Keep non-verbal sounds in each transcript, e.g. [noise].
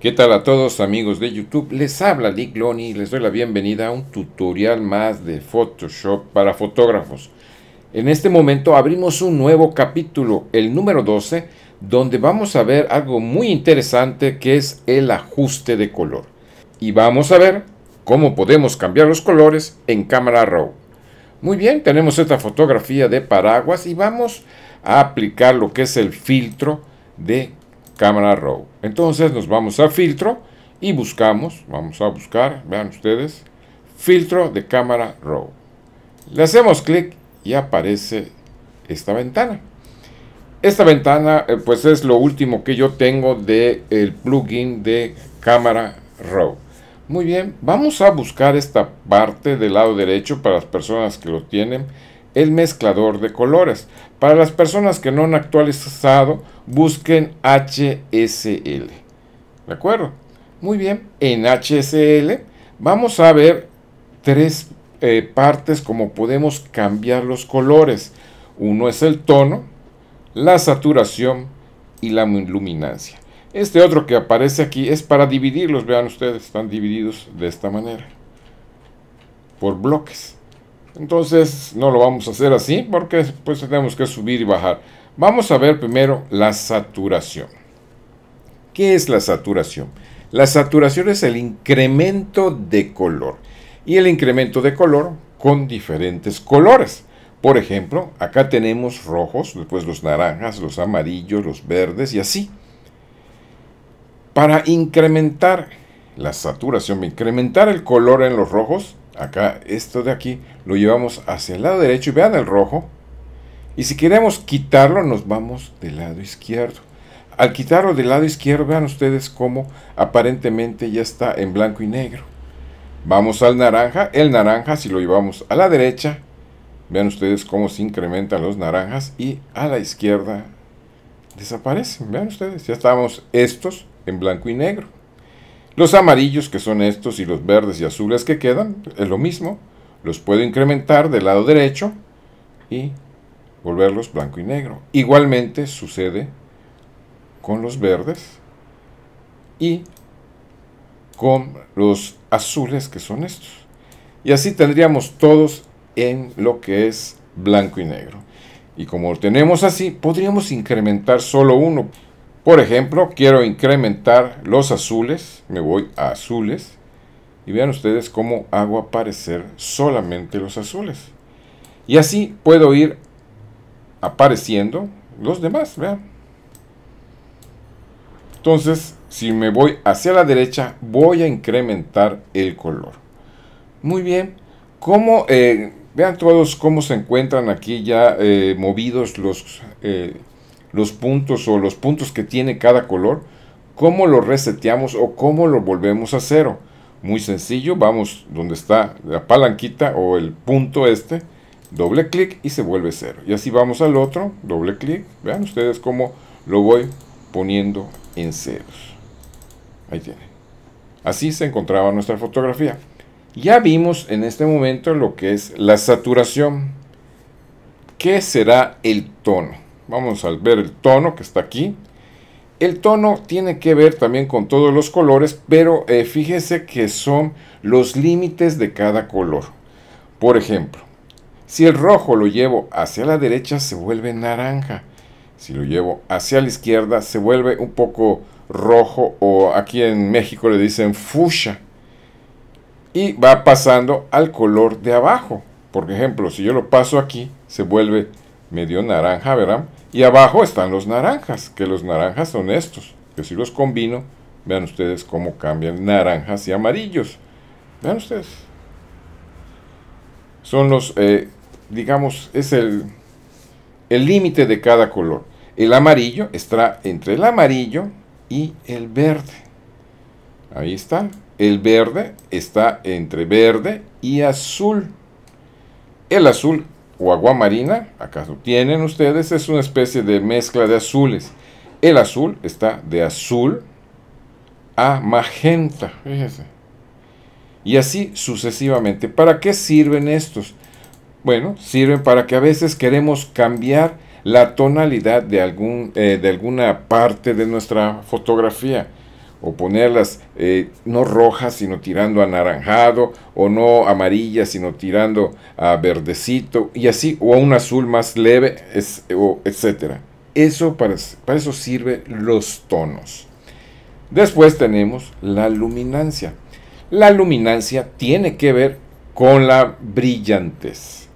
¿Qué tal a todos amigos de YouTube? Les habla Dick Lonnie y les doy la bienvenida a un tutorial más de Photoshop para fotógrafos. En este momento abrimos un nuevo capítulo, el número 12, donde vamos a ver algo muy interesante que es el ajuste de color. Y vamos a ver cómo podemos cambiar los colores en cámara RAW. Muy bien, tenemos esta fotografía de paraguas y vamos a aplicar lo que es el filtro de cámara row. Entonces nos vamos a filtro y buscamos, vamos a buscar, vean ustedes, filtro de cámara row. Le hacemos clic y aparece esta ventana. Esta ventana eh, pues es lo último que yo tengo del el plugin de cámara row. Muy bien, vamos a buscar esta parte del lado derecho para las personas que lo tienen el mezclador de colores. Para las personas que no han actualizado, busquen HSL. ¿De acuerdo? Muy bien, en HSL vamos a ver tres eh, partes como podemos cambiar los colores. Uno es el tono, la saturación y la luminancia. Este otro que aparece aquí es para dividirlos, vean ustedes, están divididos de esta manera, por bloques. Entonces no lo vamos a hacer así porque pues tenemos que subir y bajar. Vamos a ver primero la saturación. ¿Qué es la saturación? La saturación es el incremento de color. Y el incremento de color con diferentes colores. Por ejemplo, acá tenemos rojos, después los naranjas, los amarillos, los verdes y así. Para incrementar la saturación, incrementar el color en los rojos, acá, esto de aquí, lo llevamos hacia el lado derecho y vean el rojo. Y si queremos quitarlo, nos vamos del lado izquierdo. Al quitarlo del lado izquierdo, vean ustedes cómo aparentemente ya está en blanco y negro. Vamos al naranja. El naranja, si lo llevamos a la derecha, vean ustedes cómo se incrementan los naranjas y a la izquierda desaparecen. Vean ustedes, ya estamos estos en blanco y negro. Los amarillos, que son estos, y los verdes y azules que quedan, es lo mismo. Los puedo incrementar del lado derecho y volverlos blanco y negro. Igualmente sucede con los verdes y con los azules que son estos. Y así tendríamos todos en lo que es blanco y negro. Y como lo tenemos así, podríamos incrementar solo uno. Por ejemplo, quiero incrementar los azules, me voy a azules y vean ustedes cómo hago aparecer solamente los azules. Y así puedo ir apareciendo los demás, vean. Entonces, si me voy hacia la derecha, voy a incrementar el color. Muy bien. ¿Cómo, eh, vean todos cómo se encuentran aquí ya eh, movidos los eh, los puntos o los puntos que tiene cada color, cómo lo reseteamos o cómo lo volvemos a cero. Muy sencillo, vamos donde está la palanquita o el punto este, doble clic y se vuelve cero. Y así vamos al otro, doble clic, vean ustedes cómo lo voy poniendo en ceros. Ahí tiene. Así se encontraba nuestra fotografía. Ya vimos en este momento lo que es la saturación. ¿Qué será el tono? Vamos a ver el tono que está aquí. El tono tiene que ver también con todos los colores, pero fíjense eh, fíjese que son los límites de cada color. Por ejemplo, si el rojo lo llevo hacia la derecha se vuelve naranja. Si lo llevo hacia la izquierda se vuelve un poco rojo o aquí en México le dicen fucha. Y va pasando al color de abajo. Por ejemplo, si yo lo paso aquí se vuelve medio naranja, verán, Y abajo están los naranjas, que los naranjas son estos, que si los combino, vean ustedes cómo cambian naranjas y amarillos. Vean ustedes. Son los, eh, digamos, es el límite de cada color. El amarillo está entre el amarillo y el verde. Ahí está. El verde está entre verde y azul. El azul o agua marina, acaso tienen ustedes, es una especie de mezcla de azules. El azul está de azul a magenta, fíjense. Y así sucesivamente. ¿Para qué sirven estos? Bueno, sirven para que a veces queremos cambiar la tonalidad de, algún, eh, de alguna parte de nuestra fotografía o ponerlas eh, no rojas sino tirando a anaranjado o no amarillas sino tirando a verdecito y así o a un azul más leve es, etcétera eso para, para eso sirve los tonos después tenemos la luminancia la luminancia tiene que ver con la brillantez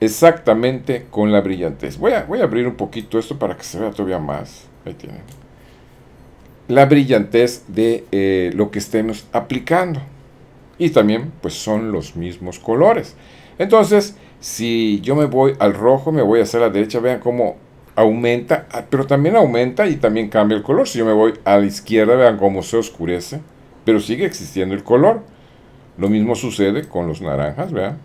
exactamente con la brillantez voy a, voy a abrir un poquito esto para que se vea todavía más ahí tienen la brillantez de eh, lo que estemos aplicando. Y también, pues son los mismos colores. Entonces, si yo me voy al rojo, me voy a hacia la derecha, vean cómo aumenta, ah, pero también aumenta y también cambia el color. Si yo me voy a la izquierda, vean cómo se oscurece, pero sigue existiendo el color. Lo mismo sucede con los naranjas, vean.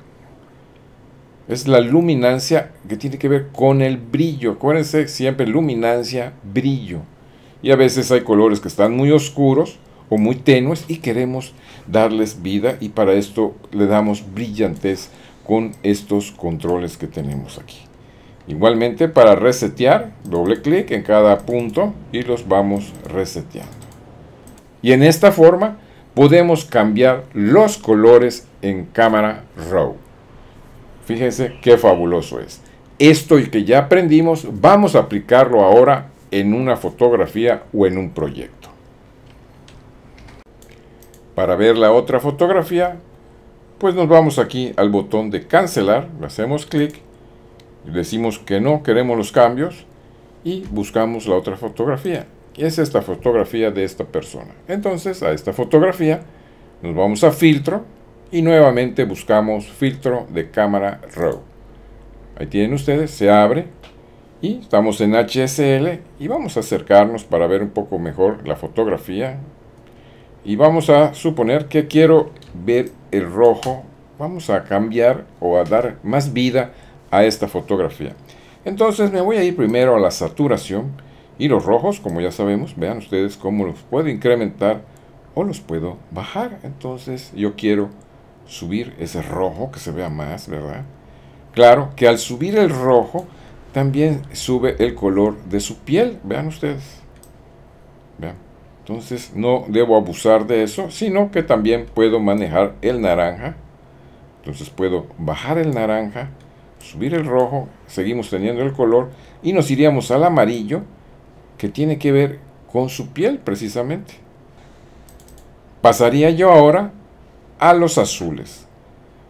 Es la luminancia que tiene que ver con el brillo. Acuérdense siempre, luminancia, brillo. Y a veces hay colores que están muy oscuros o muy tenues y queremos darles vida y para esto le damos brillantez con estos controles que tenemos aquí. Igualmente para resetear, doble clic en cada punto y los vamos reseteando. Y en esta forma podemos cambiar los colores en cámara RAW. Fíjense qué fabuloso es. Esto y que ya aprendimos, vamos a aplicarlo ahora en una fotografía o en un proyecto. Para ver la otra fotografía, pues nos vamos aquí al botón de cancelar, le hacemos clic, decimos que no queremos los cambios y buscamos la otra fotografía. Y Es esta fotografía de esta persona. Entonces a esta fotografía nos vamos a filtro y nuevamente buscamos filtro de cámara RAW. Ahí tienen ustedes, se abre estamos en HSL y vamos a acercarnos para ver un poco mejor la fotografía. Y vamos a suponer que quiero ver el rojo. Vamos a cambiar o a dar más vida a esta fotografía. Entonces me voy a ir primero a la saturación y los rojos, como ya sabemos, vean ustedes cómo los puedo incrementar o los puedo bajar. Entonces yo quiero subir ese rojo que se vea más, ¿verdad? Claro que al subir el rojo también sube el color de su piel. Vean ustedes. Entonces no debo abusar de eso, sino que también puedo manejar el naranja. Entonces puedo bajar el naranja, subir el rojo, seguimos teniendo el color y nos iríamos al amarillo que tiene que ver con su piel precisamente. Pasaría yo ahora a los azules.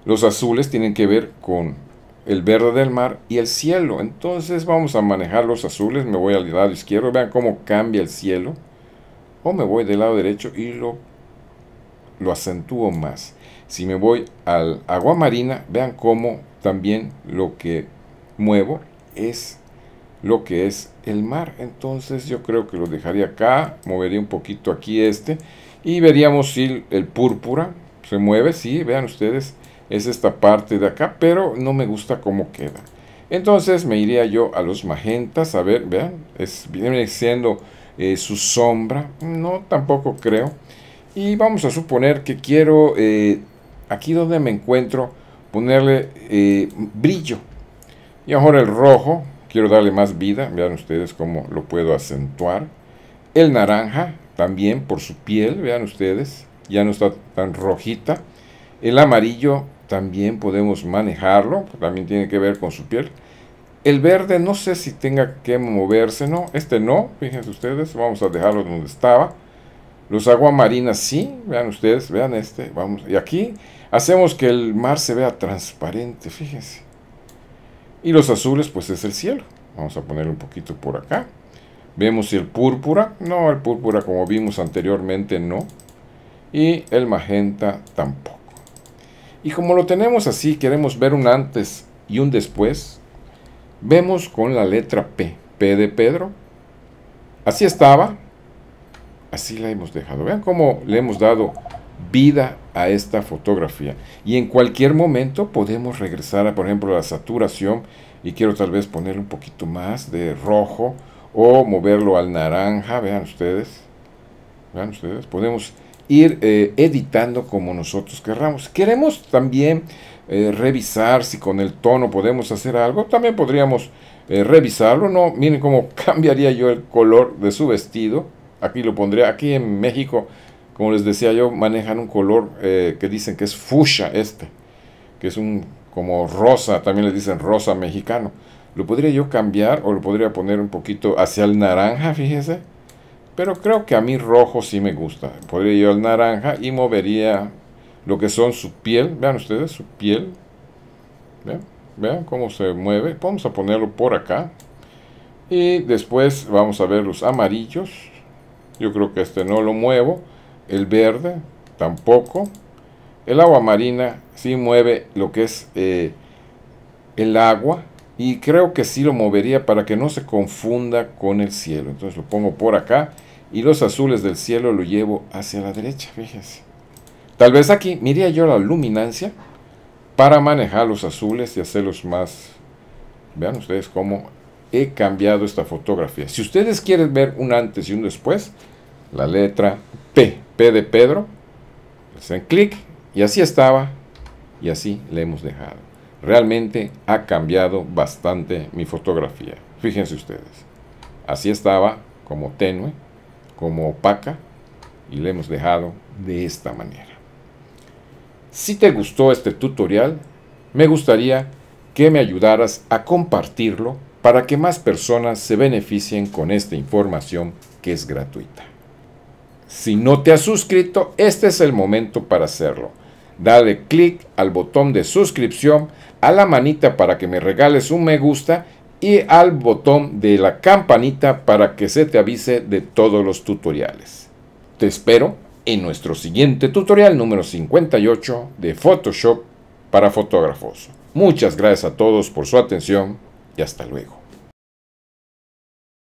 Los azules tienen que ver con el verde del mar y el cielo. Entonces vamos a manejar los azules, me voy al lado izquierdo, vean cómo cambia el cielo. O me voy del lado derecho y lo, lo acentúo más. Si me voy al agua marina, vean cómo también lo que muevo es lo que es el mar. Entonces yo creo que lo dejaría acá, movería un poquito aquí este y veríamos si el púrpura se mueve, sí, vean ustedes es esta parte de acá, pero no me gusta cómo queda. Entonces me iría yo a los magentas, a ver, vean, es, viene siendo eh, su sombra, no, tampoco creo. Y vamos a suponer que quiero, eh, aquí donde me encuentro, ponerle eh, brillo. Y ahora el rojo, quiero darle más vida, vean ustedes cómo lo puedo acentuar. El naranja, también por su piel, vean ustedes, ya no está tan rojita. El amarillo también podemos manejarlo, también tiene que ver con su piel. El verde no sé si tenga que moverse, ¿no? Este no, fíjense ustedes, vamos a dejarlo donde estaba. Los aguamarinas sí, vean ustedes, vean este, vamos. Y aquí hacemos que el mar se vea transparente, fíjense. Y los azules pues es el cielo. Vamos a poner un poquito por acá. Vemos el púrpura, no, el púrpura como vimos anteriormente no. Y el magenta tampoco. Y como lo tenemos así, queremos ver un antes y un después, vemos con la letra P, P de Pedro. Así estaba, así la hemos dejado. Vean cómo le hemos dado vida a esta fotografía. Y en cualquier momento podemos regresar a, por ejemplo, la saturación y quiero tal vez ponerle un poquito más de rojo o moverlo al naranja, vean ustedes. Vean ustedes, podemos ir eh, editando como nosotros querramos. Queremos también eh, revisar si con el tono podemos hacer algo. También podríamos eh, revisarlo. No, miren cómo [laughs] cambiaría yo el color de su vestido. Aquí lo pondría. Aquí en México, como les decía yo, manejan un color que dicen que es fucha este, que es un como rosa, también le dicen rosa mexicano. Lo podría yo cambiar o lo podría poner un poquito hacia el naranja, fíjense pero creo que a mí rojo sí me gusta. Podría yo el naranja y movería lo que son su piel. Vean ustedes, su piel. Vean, cómo se mueve. Vamos a ponerlo por acá. Y después vamos a ver los amarillos. Yo creo que este no lo muevo. El verde tampoco. El agua marina sí mueve lo que es eh, el agua. Y creo que sí lo movería para que no se confunda con el cielo. Entonces lo pongo por acá y los azules del cielo lo llevo hacia la derecha, fíjense. Tal vez aquí miría yo la luminancia para manejar los azules y hacerlos más... Vean ustedes cómo he cambiado esta fotografía. Si ustedes quieren ver un antes y un después, la letra P, P de Pedro, hacen clic y así estaba y así le hemos dejado. Realmente ha cambiado bastante mi fotografía. Fíjense ustedes. Así estaba como tenue como opaca y le hemos dejado de esta manera. Si te gustó este tutorial, me gustaría que me ayudaras a compartirlo para que más personas se beneficien con esta información que es gratuita. Si no te has suscrito, este es el momento para hacerlo. Dale clic al botón de suscripción, a la manita para que me regales un me gusta y al botón de la campanita para que se te avise de todos los tutoriales. Te espero en nuestro siguiente tutorial número 58 de Photoshop para fotógrafos. Muchas gracias a todos por su atención y hasta luego.